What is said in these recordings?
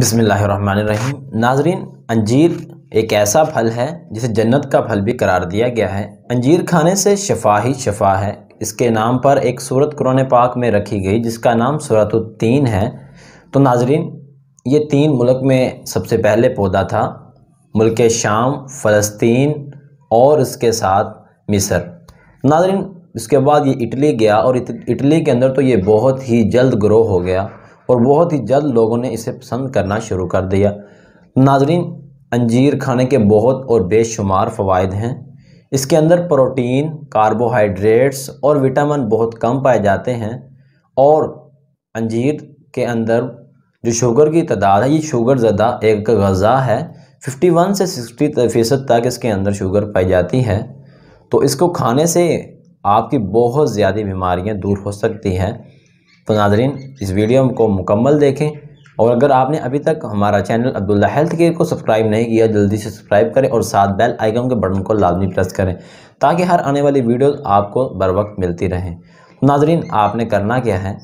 बिसमीम नाजरीन अंजीर एक ऐसा फल है जिसे जन्नत का फल भी करार दिया गया है अंजीर खाने से शफा ही शफा है इसके नाम पर एक सूरत कुरान पाक में रखी गई जिसका नाम सूरत तीन है तो नाजरीन ये तीन मुल्क में सबसे पहले पौधा था मुल्क शाम फ़लस्तीन और इसके साथ मिस्र नाजरीन इसके बाद ये इटली गया और इटली के अंदर तो ये बहुत ही जल्द ग्रो हो गया और बहुत ही जल्द लोगों ने इसे पसंद करना शुरू कर दिया नाजरीन अंजीर खाने के बहुत और बेशुमार फ़वाद हैं इसके अंदर प्रोटीन कार्बोहाइड्रेट्स और विटामिन बहुत कम पाए जाते हैं और अंजीर के अंदर जो शुगर की तादाद है ये शुगर ज़दा एक गज़ा है 51 से 60 फ़ीसद तक इसके अंदर शुगर पाई जाती है तो इसको खाने से आपकी बहुत ज़्यादा बीमारियां दूर हो सकती हैं तो नाजरीन इस वीडियो को मुकम्मल देखें और अगर आपने अभी तक हमारा चैनल अब्दुल्ला हेल्थ केयर को सब्सक्राइब नहीं किया जल्दी से सब्सक्राइब करें और साथ बेल आइकन के बटन को लाजमी प्रेस करें ताकि हर आने वाली वीडियो आपको बर वक्त मिलती रहें तो नाजरीन आपने करना क्या है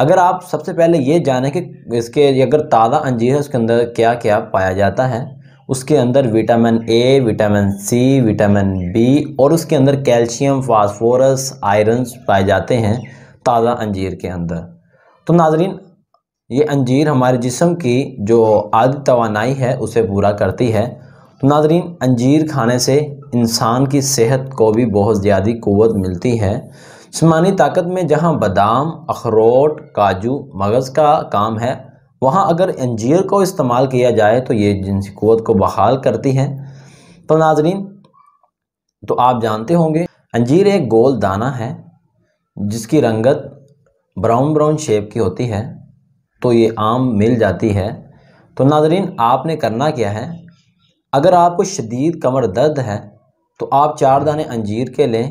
अगर आप सबसे पहले ये जानें कि इसके अगर ताज़ा अंजीर है उसके अंदर क्या क्या पाया जाता है उसके अंदर vitamin A vitamin C vitamin B और उसके अंदर कैल्शियम फास्फोरस आयरन्स पाए जाते हैं ताज़ा अंजीर के अंदर तो नाजरीन ये अंजीर हमारे जिसम की जो आदि तोानाई है उसे पूरा करती है तो नाजरीन अंजीर खाने से इंसान की सेहत को भी बहुत ज़्यादा क़वत मिलती है जिसमानी ताकत में जहाँ बादाम अखरोट काजू मगज़ का काम है वहाँ अगर अंजीर को इस्तेमाल किया जाए तो ये जिनसी क़वत को बहाल करती है तो नाजरीन तो आप जानते होंगे अंजीर एक गोल दाना है जिसकी रंगत ब्राउन ब्राउन शेप की होती है तो ये आम मिल जाती है तो नाजरीन आपने करना क्या है अगर आपको शदीद कमर दर्द है तो आप चार दाने अंजीर के लें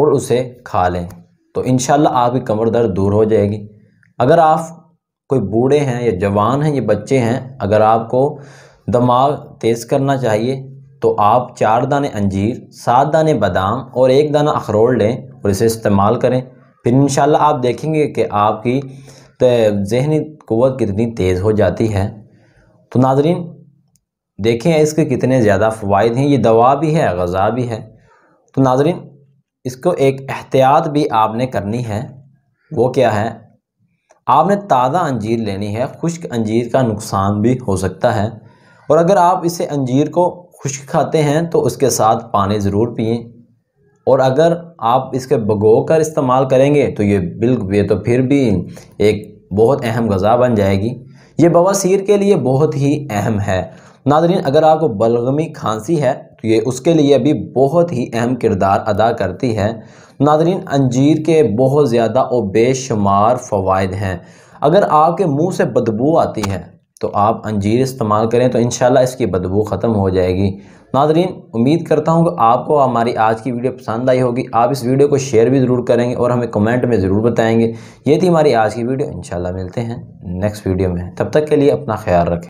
और उसे खा लें तो इन आपकी कमर दर्द दूर हो जाएगी अगर आप कोई बूढ़े हैं या जवान हैं या बच्चे हैं अगर आपको दिमाग तेज़ करना चाहिए तो आप चार दाने अंजीर सात दाने बादाम और एक दाना अखरोट लें और इसे इस्तेमाल करें फिर इन आप देखेंगे कि आपकी तो, जहनी क़वत कितनी तेज़ हो जाती है तो नाजरीन देखें इसके कितने ज़्यादा फ़वाद हैं ये दवा भी है गज़ा भी है तो नाजरीन इसको एक एहतियात भी आपने करनी है वो क्या है आपने ताज़ा अंजीर लेनी है खुश्क अंजीर का नुकसान भी हो सकता है और अगर आप इसे अंजीर को खुश्क खाते हैं तो उसके साथ पानी ज़रूर पिएँ और अगर आप इसके भगो कर इस्तेमाल करेंगे तो ये बिल ये तो फिर भी एक बहुत अहम गज़ा बन जाएगी ये बवासीर के लिए बहुत ही अहम है नादरीन अगर आपको बलगमी खांसी है तो ये उसके लिए भी बहुत ही अहम किरदार अदा करती है नादरीन अंजीर के बहुत ज़्यादा और बेशुमार फ़वाद हैं अगर आपके मुंह से बदबू आती है तो आप अंजीर इस्तेमाल करें तो इन इसकी बदबू ख़त्म हो जाएगी नाजरीन उम्मीद करता हूँ कि आपको हमारी आज की वीडियो पसंद आई होगी आप इस वीडियो को शेयर भी ज़रूर करेंगे और हमें कमेंट में ज़रूर बताएंगे ये थी हमारी आज की वीडियो इन मिलते हैं नेक्स्ट वीडियो में तब तक के लिए अपना ख्याल रखें